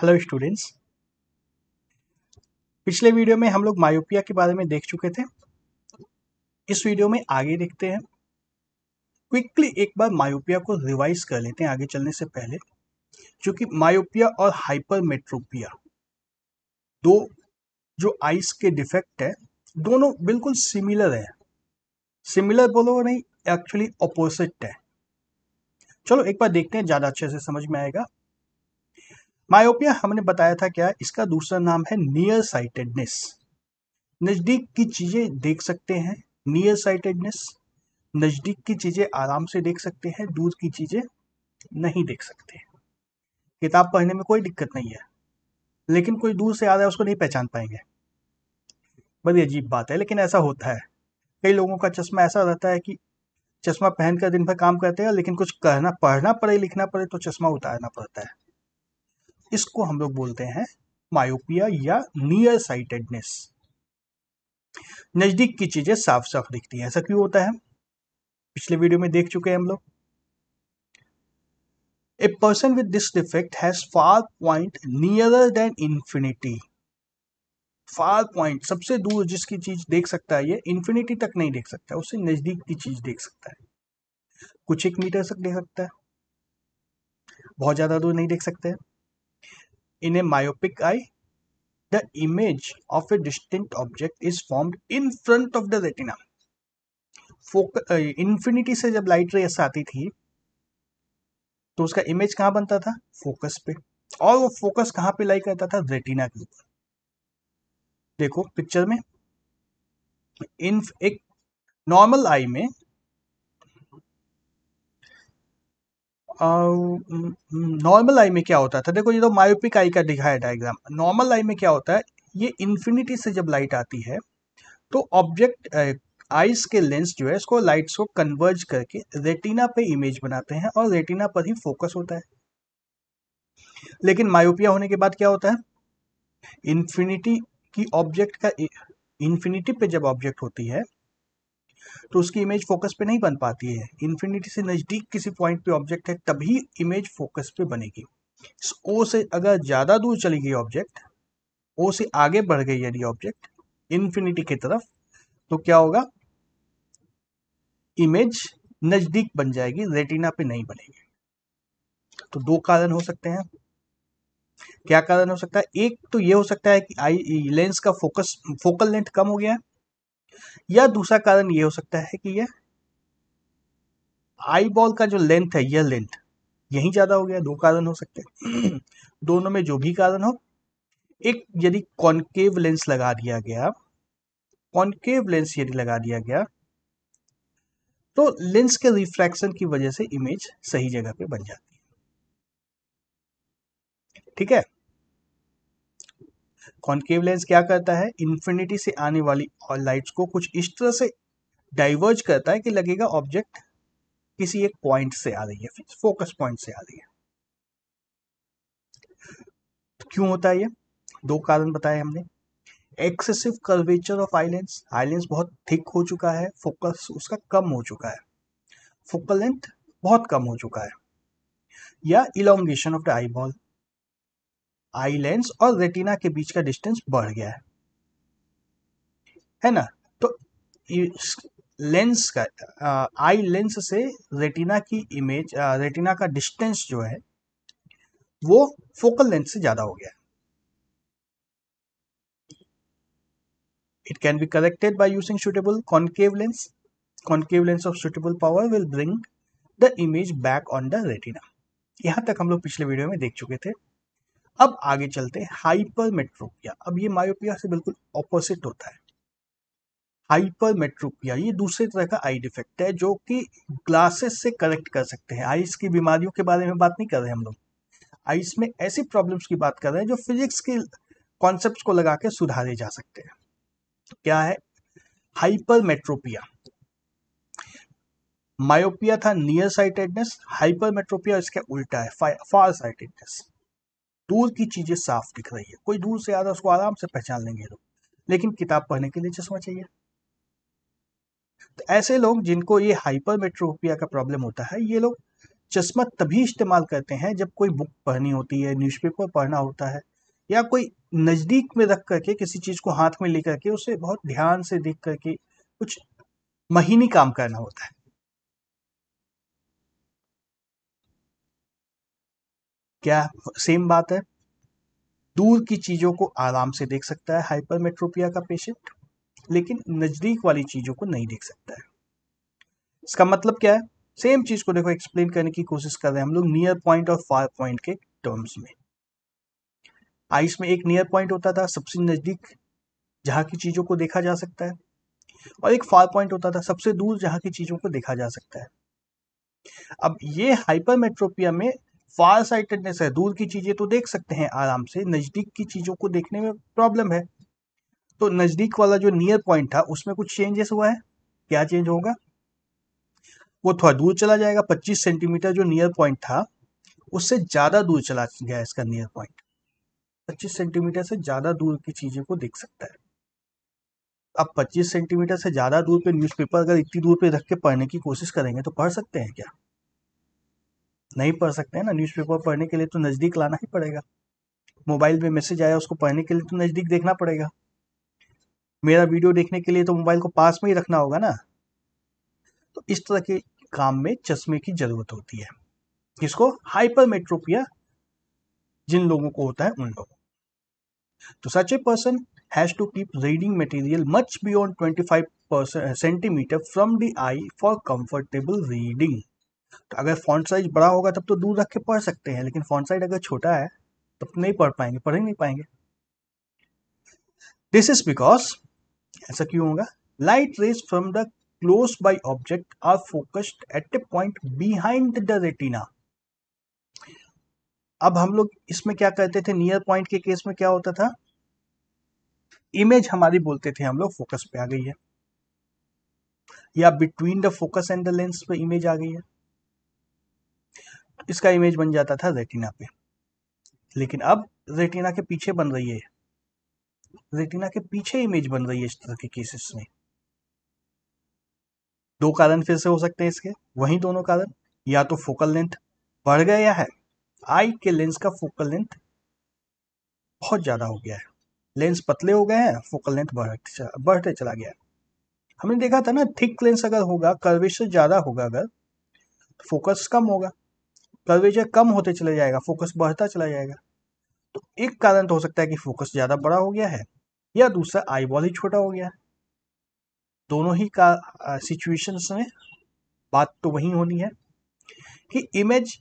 Hello students पिछले video में हम लोग मायोपिया के बारे में देख चुके थे इस वीडियो में आगे देखते हैं क्विकली एक बार मायोपिया को रिवाइज कर लेते हैं आगे चलने से पहले क्योंकि मायोपिया और हाइपरमेट्रोपिया दो जो आइस के डिफेक्ट है दोनों बिल्कुल सिमिलर है सिमिलर बोलो नहीं एक्चुअली अपोजिट है चलो एक बार देखते हैं ज़्यादा अच्छे से समझ में आएगा मायोपिया हमने बताया था क्या इसका दूसरा नाम है नियर साइटेडनेस नज़दीक की चीज़ें देख सकते हैं नियर साइटेडनेस नज़दीक की चीज़ें आराम से देख सकते हैं दूर की चीज़ें नहीं देख सकते किताब पढ़ने में कोई दिक्कत नहीं है लेकिन कोई दूर से आ रहा है उसको नहीं पहचान पाएंगे बड़ी अजीब बात है लेकिन ऐसा होता है कई लोगों का चश्मा ऐसा रहता है कि चश्मा पहनकर दिन भर काम करते हैं लेकिन कुछ कहना पढ़ना पड़े लिखना पड़े तो चश्मा उतारना पड़ता है इसको हम लोग बोलते हैं मायोपिया या नियर साइटेडनेस नज़दीक की चीज़ें साफ साफ दिखती है ऐसा क्यों होता है पिछले वीडियो में देख चुके हैं हम लोग a person with this defect has far point nearer than infinity far point सबसे दूर जिसकी चीज देख सकता है ये इन्फिनिटी तक नहीं देख सकता उससे नजदीक की चीज देख सकता है कुछ एक मीटर तक देख सकता है बहुत ज्यादा दूर नहीं देख सकते हैं In a myopic eye, the image of a distant object is formed in front of the retina infinity से जब लाइट रेस आती थी तो उसका इमेज कहां बनता था फोकस पे और वो फोकस कहां पे लाई करता था रेटिना के ऊपर देखो पिक्चर में इन एक नॉर्मल आई में नॉर्मल आई में क्या होता था तो देखो ये तो मायोपिक आई का दिखाया डायग्राम नॉर्मल आई में क्या होता है ये इन्फिनिटी से जब लाइट आती है तो ऑब्जेक्ट आइस के लेंस जो है इसको लाइट्स को कन्वर्ज करके रेटिना पे इमेज बनाते हैं और रेटिना पर ही फोकस होता है लेकिन मायोपिया होने के बाद क्या होता है इन्फिनिटी की ऑब्जेक्ट का इन्फिनिटी पे जब ऑब्जेक्ट होती है तो उसकी इमेज फोकस पे नहीं बन पाती है इन्फिनिटी से नज़दीक किसी पॉइंट पे ऑब्जेक्ट है तभी इमेज फोकस पे बनेगी इस ओ से अगर ज़्यादा दूर चली गई ऑब्जेक्ट ओ से आगे बढ़ गई यदि ऑब्जेक्ट इन्फिनिटी की तरफ तो क्या होगा इमेज नज़दीक बन जाएगी रेटिना पे नहीं बनेगी तो दो कारण हो सकते हैं क्या कारण हो सकता है एक तो ये हो सकता है कि आई लेंस का फोकस फोकल लेंथ कम हो गया है या दूसरा कारण ये हो सकता है कि यह आई बॉल का जो लेंथ है यह लेंथ यही ज्यादा हो गया दो कारण हो सकते हैं दोनों में जो भी कारण हो एक यदि कॉन्केव लेंस लगा दिया गया कॉन्केव लेंस यदि लगा दिया गया तो लेंस के रिफ्रैक्शन की वजह से इमेज सही जगह पे बन जाती है ठीक है कॉन्केव लेंस क्या करता है इन्फिनिटी से आने वाली लाइट्स को कुछ इस तरह से डाइवर्ज करता है कि लगेगा ऑब्जेक्ट किसी एक पॉइंट से आ रही है फोकस पॉइंट से आ रही है तो क्यों होता है ये दो कारण बताए हमने excessive curvature of eye lens eye lens बहुत थिक हो चुका है फोकस उसका कम हो चुका है फोकल लेंथ बहुत कम हो चुका है या elongation of the eyeball eye lens और रेटिना के बीच का डिस्टेंस बढ़ गया है है ना तो लेंस का आई लेंस से रेटिना की इमेज रेटिना का डिस्टेंस जो है वो फोकल लेंथ से ज्यादा हो गया it can be corrected by using suitable concave lens concave lens of suitable power will bring the image back on the retina यहां तक हम लोग पिछले वीडियो में देख चुके थे अब आगे चलते हैं हाइपरमेट्रोपिया अब ये मायोपिया से बिल्कुल ऑपोजिट होता है हाइपरमेट्रोपिया ये दूसरे तरह का आई डिफेक्ट है जो कि ग्लासेस से करेक्ट कर सकते हैं आइस की बीमारियों के बारे में बात नहीं कर रहे हम लोग आइस में ऐसी प्रॉब्लम्स की बात कर रहे हैं जो फिजिक्स के कॉन्सेप्ट को लगा के सुधारे जा सकते हैं क्या है हाइपरमेट्रोपिया मायोपिया था नियर साइटेडनेस हाइपरमेट्रोपिया इसका उल्टा है फार साइटेडनेस दूर की चीज़ें साफ दिख रही है कोई दूर से आ रहा है तो उसको आराम से पहचान लेंगे लोग लेकिन किताब पढ़ने के लिए चश्मा चाहिए तो ऐसे लोग जिनको ये हाइपर मेट्रोपिया का प्रॉब्लम होता है ये लोग चश्मा तभी इस्तेमाल करते हैं जब कोई बुक पढ़नी होती है न्यूज़पेपर पढ़ना होता है या कोई नज़दीक में रख करके किसी चीज़ को हाथ में ले करके उसे बहुत ध्यान से देख करके कुछ महीनी काम करना होता है क्या सेम बात है दूर की चीज़ों को आराम से देख सकता है हाइपरमेट्रोपिया का पेशेंट लेकिन नज़दीक वाली चीज़ों को नहीं देख सकता है इसका मतलब क्या है सेम चीज़ को देखो एक्सप्लेन करने की कोशिश कर रहे हैं हम लोग नियर पॉइंट और फार पॉइंट के टर्म्स में आइस में एक नियर पॉइंट होता था सबसे नज़दीक जहां की चीज़ों को देखा जा सकता है और एक फार पॉइंट होता था सबसे दूर जहां की चीज़ों को देखा जा सकता है अब ये हाइपरमेट्रोपिया में फार साइटेडनेस है दूर की चीज़ें तो देख सकते हैं आराम से नज़दीक की चीज़ों को देखने में प्रॉब्लम है तो नज़दीक वाला जो नियर पॉइंट था उसमें कुछ चेंजेस हुआ है क्या चेंज होगा वो थोड़ा दूर चला जाएगा 25 सेंटीमीटर जो नियर पॉइंट था उससे ज़्यादा दूर चला गया इसका नियर पॉइंट 25 सेंटीमीटर से ज़्यादा दूर की चीज़ों को देख सकता है अब 25 सेंटीमीटर से ज़्यादा दूर पे न्यूज़पेपर अगर इतनी दूर पे रख के पढ़ने की कोशिश करेंगे तो पढ़ सकते हैं क्या नहीं पढ़ सकते हैं ना न्यूज़पेपर पढ़ने के लिए तो नज़दीक लाना ही पड़ेगा मोबाइल में मैसेज आया उसको पढ़ने के लिए तो नज़दीक देखना पड़ेगा मेरा वीडियो देखने के लिए तो मोबाइल को पास में ही रखना होगा ना तो इस तरह के काम में चश्मे की ज़रूरत होती है किसको हाइपर मेट्रोपिया जिन लोगों को होता है उन लोगों तो such a person has to keep reading material much beyond five centimetre from the eye for comfortable reading तो अगर फॉन्ट साइज बड़ा होगा तब तो दूर रख के पढ़ सकते हैं लेकिन फॉन्ट साइज अगर छोटा है तब तो नहीं पढ़ पाएंगे पढ़ ही नहीं पाएंगे दिस इज बिकॉज ऐसा क्यों होगा light rays from the close by object are focused at a point behind the retina अब हम लोग इसमें क्या करते थे नियर पॉइंट के केस में क्या होता था इमेज हमारी बोलते थे हम लोग फोकस पे आ गई है या between the focus and the lens पे इमेज आ गई है इसका इमेज बन जाता था रेटिना पे लेकिन अब रेटिना के पीछे बन रही है रेटिना के पीछे इमेज बन रही है इस तरह के केसेस में दो कारण फिर से हो सकते हैं इसके वही दोनों कारण या तो फोकल लेंथ बढ़ गया है आई के लेंस का फोकल लेंथ बहुत ज़्यादा हो गया है लेंस पतले हो गए हैं फोकल लेंथ बढ़ते बढ़ते चला गया हमने देखा था ना थिक लेंस अगर होगा कर्वेचर ज़्यादा होगा अगर फोकस कम होगा कर्वेचर कम होते चले जाएगा फोकस बढ़ता चला जाएगा तो एक कारण तो हो सकता है कि फोकस ज़्यादा बड़ा हो गया है या दूसरा आई बॉल ही छोटा हो गया है दोनों ही का सिचुएशंस में बात तो वही होनी है कि इमेज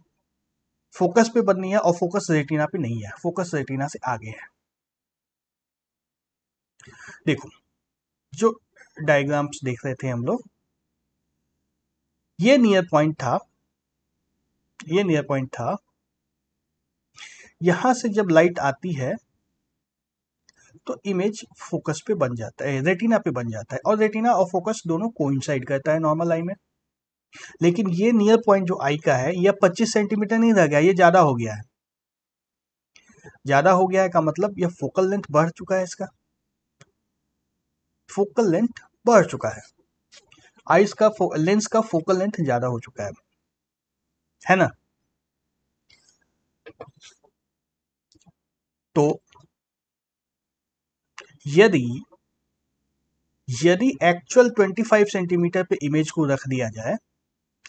फोकस पे बननी है और फोकस रेटिना पे नहीं है फोकस रेटिना से आगे है देखो जो डायग्राम्स देख रहे थे हम लोग ये नियर पॉइंट था ये नियर पॉइंट था यहां से जब लाइट आती है तो इमेज फोकस पे बन जाता है रेटिना पे बन जाता है और रेटिना और फोकस दोनों कोइंसाइड करता है नॉर्मल आई में लेकिन ये नियर पॉइंट जो आई का है यह 25 सेंटीमीटर नहीं रह गया ये ज़्यादा हो गया है ज़्यादा हो गया है का मतलब यह फोकल लेंथ बढ़ चुका है इसका फोकल लेंथ बढ़ चुका है आइज का लेंस का फोकल लेंथ ज़्यादा हो चुका है है ना तो यदि यदि एक्चुअल 25 सेंटीमीटर पे इमेज को रख दिया जाए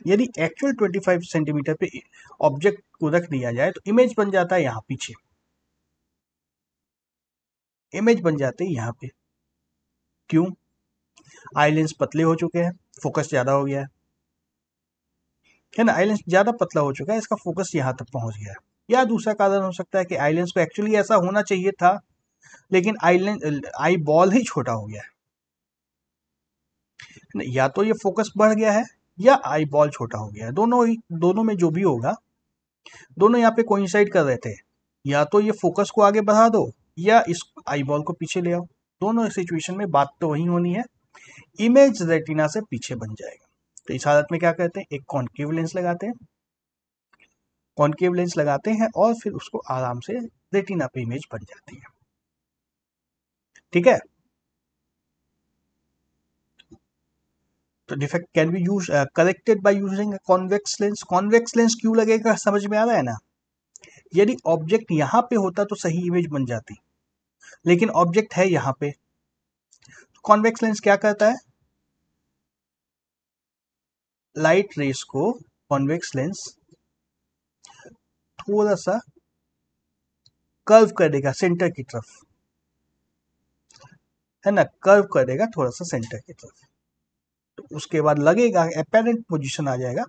यदि एक्चुअल 25 सेंटीमीटर पे ऑब्जेक्ट को रख दिया जाए तो इमेज बन जाता है यहां पीछे इमेज बन जाते है यहां पे क्यों आई लेंस पतले हो चुके हैं फोकस ज़्यादा हो गया है है ना आइलेंस ज़्यादा पतला हो चुका है इसका फोकस यहाँ तक पहुंच गया या दूसरा कारण हो सकता है कि आइलेंस को एक्चुअली ऐसा होना चाहिए था लेकिन आइलेंस आई बॉल ही छोटा हो गया है या तो ये फोकस बढ़ गया है या आई बॉल छोटा हो गया है दोनों ही दोनों में जो भी होगा दोनों यहाँ पे कोइंसाइड कर रहे थे या तो ये फोकस को आगे बढ़ा दो या इस आई बॉल को पीछे ले आओ दोनों सिचुएशन में बात तो वही होनी है इमेज रेटिना से पीछे बन जाएगा तो इस हालत में क्या करते हैं एक कॉन्केव लेंस लगाते हैं कॉन्केव लेंस लगाते हैं और फिर उसको आराम से रेटिना पे इमेज बन जाती है ठीक है तो defect can be use corrected by using convex lens convex lens क्यों लगेगा समझ में आ रहा है ना यदि ऑब्जेक्ट यहां पे होता तो सही इमेज बन जाती लेकिन ऑब्जेक्ट है यहां पे कॉन्वेक्स तो लेंस क्या करता है लाइट रेस को कॉन्वेक्स लेंस थोड़ा सा कर्व कर देगा सेंटर की तरफ है ना कर्व कर देगा थोड़ा सा सेंटर की तरफ तो उसके बाद लगेगा अपेरेंट पोजीशन आ जाएगा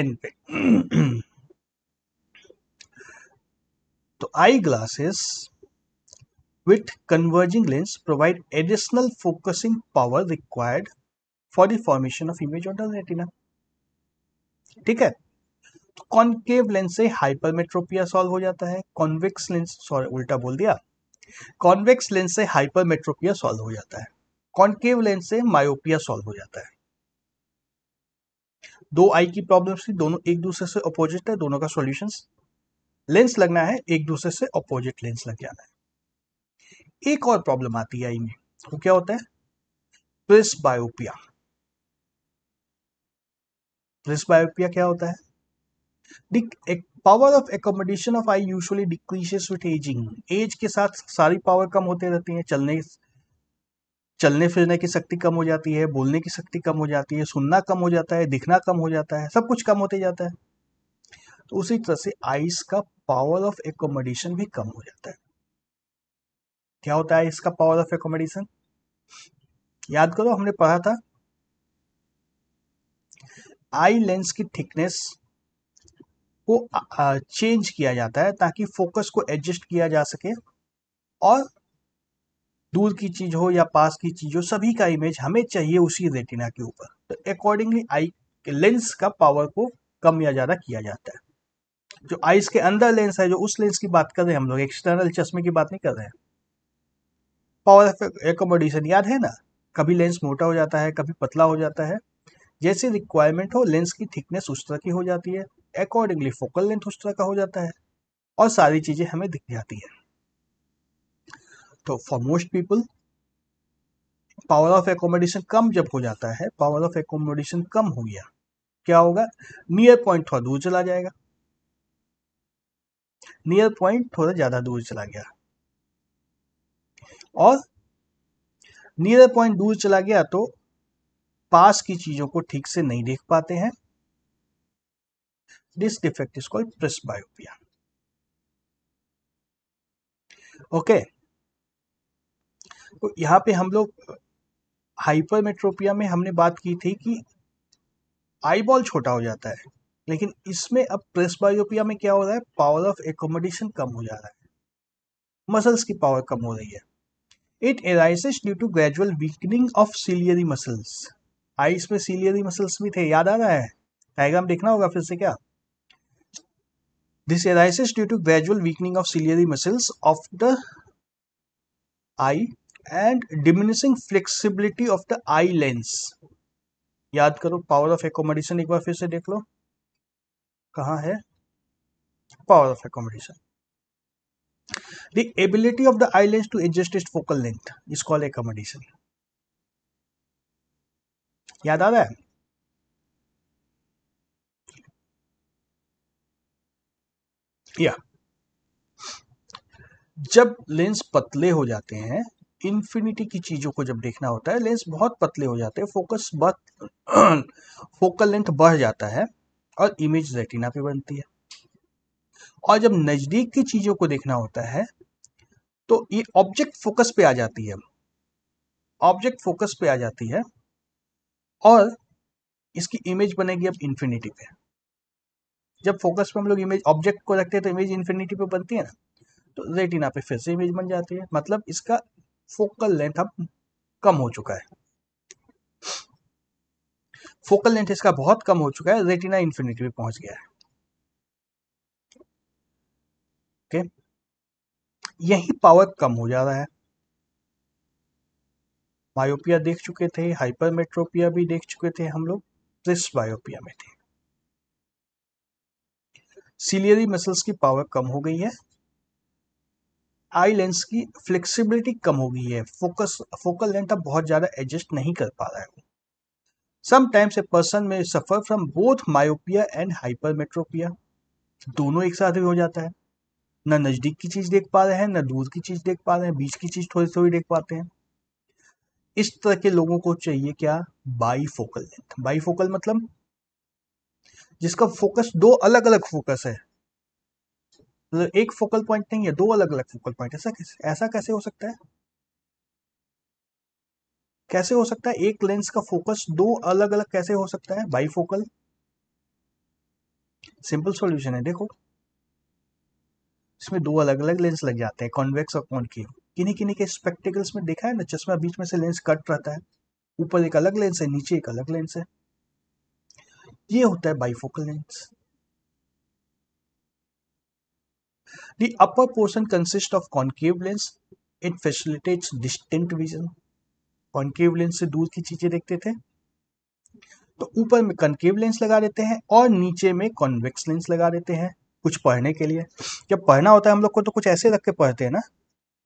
एंड पे तो eye glasses with converging lens provide additional focusing power required for the formation of image on the retina ठीक है तो कॉन्केव लेंस से हाइपरमेट्रोपिया सॉल्व हो जाता है कॉन्वेक्स लेंस सॉरी उल्टा बोल दिया कॉन्वेक्स लेंस से हाइपरमेट्रोपिया सॉल्व हो जाता है कॉन्केव लेंस से मायोपिया सॉल्व हो जाता है दो आई की प्रॉब्लम्स थी दोनों एक दूसरे से अपोजिट है दोनों का सॉल्यूशन लेंस लगना है एक दूसरे से अपोजिट लेंस लग जाना है एक और प्रॉब्लम आती है आई में वो क्या होता है प्रेस बायोपिया Presbyopia क्या होता है power of accommodation of eye usually decreases with ageing age के साथ सारी पावर कम होते रहती है चलने चलने फिरने की शक्ति कम हो जाती है बोलने की शक्ति कम हो जाती है सुनना कम हो जाता है दिखना कम हो जाता है सब कुछ कम होते जाता है तो उसी तरह से आइस का पावर ऑफ एकोमोडेशन भी कम हो जाता है क्या होता है इसका पावर ऑफ एकोमोडेशन याद करो हमने पढ़ा था आई लेंस की थिकनेस को चेंज किया जाता है ताकि फोकस को एडजस्ट किया जा सके और दूर की चीज हो या पास की चीज हो सभी का इमेज हमें चाहिए उसी रेटिना के ऊपर तो अकॉर्डिंगली आई लेंस का पावर को कम या ज़्यादा किया जाता है जो आईज के अंदर लेंस है जो उस लेंस की बात कर रहे हैं हम लोग एक्सटर्नल चश्मे की बात नहीं कर रहे हैं पावर ऑफ एकोमोडेशन याद है ना कभी लेंस मोटा हो जाता है कभी पतला हो जाता है जैसी रिक्वायरमेंट हो लेंस की थिकनेस उस तरह की हो जाती है अकॉर्डिंगली फोकल लेंथ उस तरह का हो जाता है और सारी चीज़ें हमें दिख जाती है तो for most people power of accommodation कम जब हो जाता है पावर ऑफ एकोमोडेशन कम हो गया क्या होगा नियर पॉइंट थोड़ा दूर चला जाएगा नियर पॉइंट थोड़ा ज़्यादा दूर चला गया और नियर पॉइंट दूर चला गया तो पास की चीज़ों को ठीक से नहीं देख पाते हैं this defect is called presbyopia okay तो यहां पे हम लोग हाइपरमेट्रोपिया में हमने बात की थी कि आईबॉल छोटा हो जाता है लेकिन इसमें अब प्रेसबायोपिया में क्या हो रहा है पावर ऑफ एकोमोडेशन कम हो जा रहा है मसल्स की पावर कम हो रही है it arises due to gradual weakening of ciliary muscles eyes में सीलियरी मसल्स भी थे याद आ रहा है डायग्राम देखना होगा फिर से क्या this arises due to gradual weakening of ciliary muscles of the eye and diminishing flexibility of the eye lens याद करो पावर ऑफ एकोमोडेशन एक बार फिर से देख लो कहा है power of accommodation the ability of the eye lens to adjust it focal length is call accommodation याद आ रहा है या जब लेंस पतले हो जाते हैं इन्फिनिटी की चीज़ों को जब देखना होता है लेंस बहुत पतले हो जाते हैं फोकस बढ़ फोकल लेंथ बढ़ जाता है और इमेज रेटिना पे बनती है और जब नज़दीक की चीज़ों को देखना होता है तो ये ऑब्जेक्ट फोकस पे आ जाती है ऑब्जेक्ट फोकस पे आ जाती है और इसकी इमेज बनेगी अब इन्फिनिटी पे जब फोकस पे हम लोग इमेज ऑब्जेक्ट को रखते हैं तो इमेज इन्फिनिटी पे बनती है ना तो रेटिना पे फिर से इमेज बन जाती है मतलब इसका फोकल लेंथ अब कम हो चुका है फोकल लेंथ इसका बहुत कम हो चुका है रेटिना इन्फिनिटी पे पहुंच गया है ओके यही पावर कम हो जा रहा है मायोपिया देख चुके थे हाइपरमेट्रोपिया भी देख चुके थे हम लोग प्रिस्ट बायोपिया में थे सीलियरी मसल्स की पावर कम हो गई है आई लेंस की फ्लेक्सिबिलिटी कम हो गई है फोकस फोकल लेंथ अब बहुत ज़्यादा एडजस्ट नहीं कर पा रहा है sometimes a person may suffer from both myopia and hypermetropia दोनों एक साथ भी हो जाता है ना नज़दीक की चीज़ देख पा रहे हैं ना दूर की चीज़ देख पा रहे हैं बीच की चीज़ थोड़ी थोड़ी देख पाते हैं इस तरह के लोगों को चाहिए क्या bifocal length bifocal मतलब जिसका फोकस दो अलग अलग फोकस है मतलब एक फोकल पॉइंट नहीं है दो अलग अलग फोकल पॉइंट ऐसा कैसे ऐसा कैसे हो सकता है कैसे हो सकता है एक लेंस का फोकस दो अलग अलग कैसे हो सकता है बाई फोकल सिंपल सॉल्यूशन है देखो इसमें दो अलग अलग लेंस लग जाते हैं कॉन्वेक्स और कॉन्केव किन्हीं किन्हीं के स्पेक्टिकल्स में देखा है ना चश्मा बीच में से लेंस कट रहता है ऊपर एक अलग लेंस है नीचे एक अलग लेंस है ये होता है bifocal lens The upper portion consist of concave lens it facilitates distant vision concave lens से दूर की चीजें देखते थे तो ऊपर में कनकेव लेंस लगा देते हैं और नीचे में कॉन्वेक्स लेंस लगा देते हैं कुछ पढ़ने के लिए जब पढ़ना होता है हम लोग को तो कुछ ऐसे रख के पढ़ते हैं ना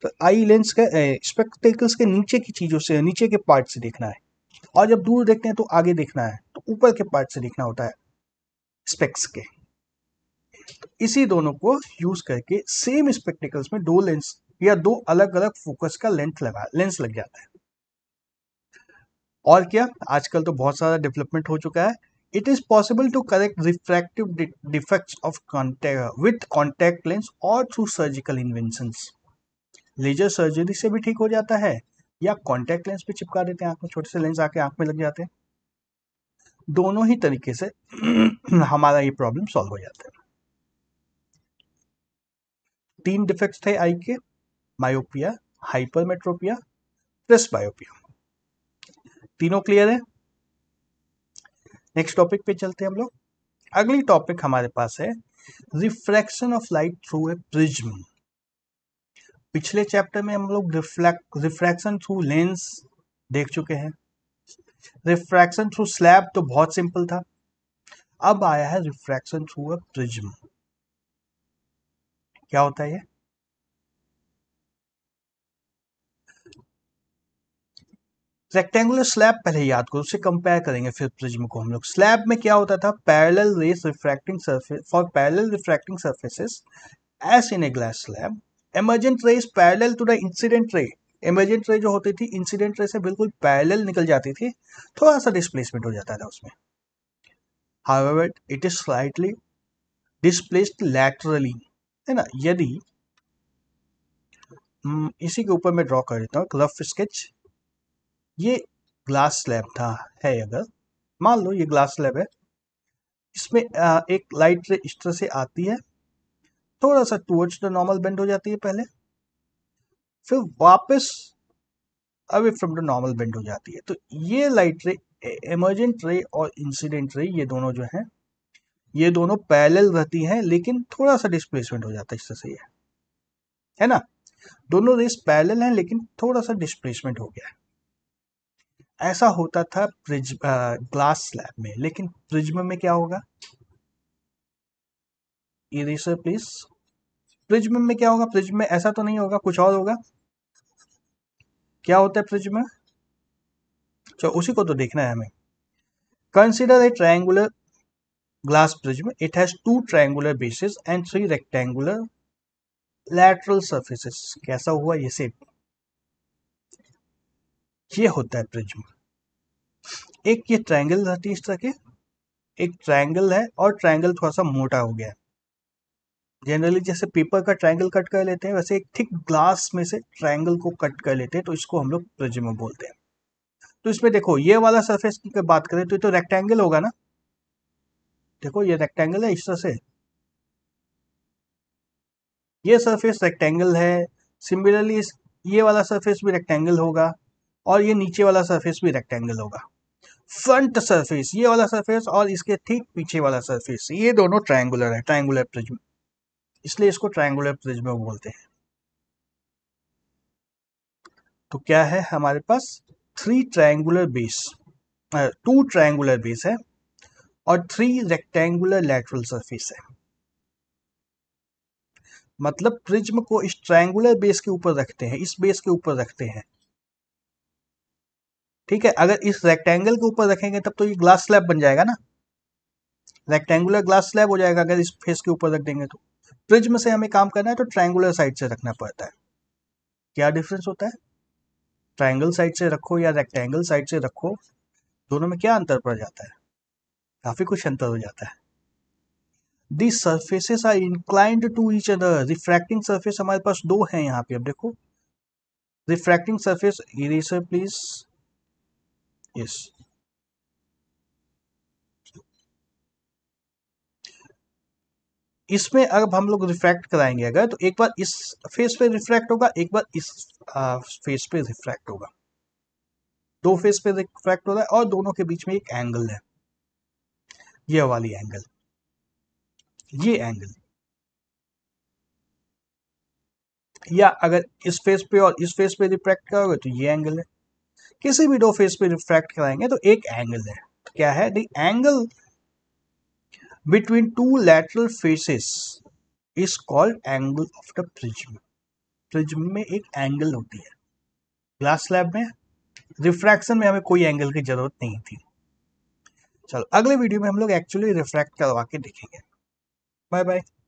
तो आई लेंस के स्पेक्टेकल्स के नीचे की चीज़ों से नीचे के पार्ट से देखना है और जब दूर देखते हैं तो आगे देखना है तो ऊपर के पार्ट से देखना होता है स्पेक्स के तो इसी दोनों को यूज करके सेम स्पेक्टिकल्स में दो लेंस या दो अलग अलग फोकस का लेंथ लगा लेंस लग जाता है और क्या आजकल तो बहुत सारा डेवलपमेंट हो चुका है it is possible to correct refractive defect of of with contact lens और through surgical invention laser surgery से भी ठीक हो जाता है या कॉन्टैक्ट लेंस भी चिपका देते हैं आँख में छोटे से लेंस आके आँख में लग जाते हैं दोनों ही तरीके से हमारा ये प्रॉब्लम सॉल्व हो जाता है तीन डिफेक्ट्स थे आई के मायोपिया हाइपरमेट्रोपिया प्लस बायोपिया तीनों क्लियर है नेक्स्ट टॉपिक पे चलते हैं हम लोग अगली टॉपिक हमारे पास है refraction of light through a prism पिछले चैप्टर में हम लोग रिफ्लेक्ट रिफ्रैक्शन थ्रू लेंस देख चुके हैं रिफ्रैक्शन थ्रू स्लैब तो बहुत सिंपल था अब आया है रिफ्रैक्शन थ्रू अ प्रिज्म क्या होता है ये रेक्टेंगुलर स्लैब पहले याद करो उसे कंपेयर करेंगे फिर प्रिज्म को हम लोग स्लैब में क्या होता था parallel rays refracting surface for parallel refracting surfaces as in a glass slab emergent rays parallel to the incident ray emergent ray जो होती थी इंसिडेंट रे से बिल्कुल पैरेलल निकल जाती थी थोड़ा सा डिस्प्लेसमेंट हो जाता था उसमें however it is slightly displaced laterally है ना यदि इसी के ऊपर मैं ड्रॉ कर देता हूँ रफ स्केच ये ग्लास स्लैब था है अगर मान लो ये ग्लास स्लैब है इसमें एक लाइट रे इस तरह से आती है थोड़ा सा टूवर्ड्स द नॉर्मल बेंड हो जाती है पहले फिर वापस away from the normal bend हो जाती है तो ये लाइट रे एमर्जेंट रे और इंसिडेंट रे ये दोनों जो है ये दोनों पैरेलल रहती हैं लेकिन थोड़ा सा डिस्प्लेसमेंट हो जाता है इससे सही है है ना दोनों रेस पैरेलल हैं लेकिन थोड़ा सा डिस्प्लेसमेंट हो गया है ऐसा होता था प्रिज ग्लास स्लैब में लेकिन प्रिज्म में क्या होगा इरेसर प्लीज प्रिज्म में क्या होगा प्रिज्म में ऐसा तो नहीं होगा कुछ और होगा क्या होता है प्रिज्म में चलो उसी को तो देखना है हमें consider a triangular glass prism it has two triangular bases and three rectangular lateral surfaces कैसा हुआ ये सेप ये होता है प्रिज्म एक ये ट्रायंगल रहती है इस तरह के एक ट्रायंगल है और ट्रायंगल थोड़ा सा मोटा हो गया जनरली जैसे पेपर का ट्रायंगल कट कर लेते हैं वैसे एक थिक ग्लास में से ट्रायंगल को कट कर लेते हैं तो इसको हम लोग प्रिज्म बोलते हैं तो इसमें देखो ये वाला सरफेस की बात करें तो ये तो रेक्टेंगल होगा ना देखो ये रेक्टेंगल है इस तरह से ये सरफेस रेक्टेंगल है सिमिलरली ये वाला सरफेस भी रेक्टेंगल होगा और ये नीचे वाला सरफेस भी रेक्टेंगल होगा फ्रंट सरफेस ये वाला सरफेस और इसके ठीक पीछे वाला सरफेस ये दोनों ट्रायंगुलर है ट्रायंगुलर प्रिज्म इसलिए इसको ट्राइंगुलर प्रिज्म बोलते हैं तो क्या है हमारे पास three triangular base two triangular base है और थ्री रेक्टेंगुलर लेटरल सरफेस है मतलब प्रिज्म को इस ट्राइंगुलर बेस के ऊपर रखते हैं इस बेस के ऊपर रखते हैं ठीक है अगर इस रेक्टेंगल के ऊपर रखेंगे तब तो ये ग्लास स्लैब बन जाएगा ना रेक्टेंगुलर ग्लास स्लैब हो जाएगा अगर इस फेस के ऊपर रख देंगे तो प्रिज्म से हमें काम करना है तो ट्रायंगुलर साइड से रखना पड़ता है क्या डिफरेंस होता है ट्रायंगल साइड से रखो या रेक्टेंगल साइड से रखो दोनों में क्या अंतर पड़ जाता है काफ़ी कुछ अंतर हो जाता है the surfaces are inclined to each other refracting surface हमारे पास दो है यहाँ पे अब देखो refracting surface eraser please yes इसमें अब हम लोग रिफ्रैक्ट कराएंगे अगर तो एक बार इस फेस पे रिफ्रैक्ट होगा एक बार इस फेस पे रिफ्रैक्ट होगा दो फेस पे रिफ्रैक्ट हो रहा है और दोनों के बीच में एक एंगल है ये वाली एंगल ये एंगल या अगर इस फेस पे और इस फेस पे रिफ्रैक्ट करोगे तो ये एंगल है किसी भी दो फेस पे रिफ्रैक्ट कराएंगे तो एक एंगल है क्या है angle between two lateral faces is called angle of the prism. Prism में एक एंगल होती है ग्लास स्लैब में रिफ्रैक्शन में हमें कोई एंगल की जरूरत नहीं थी चलो अगले वीडियो में हम लोग एक्चुअली रिफ्रैक्ट करवा के देखेंगे बाय बाय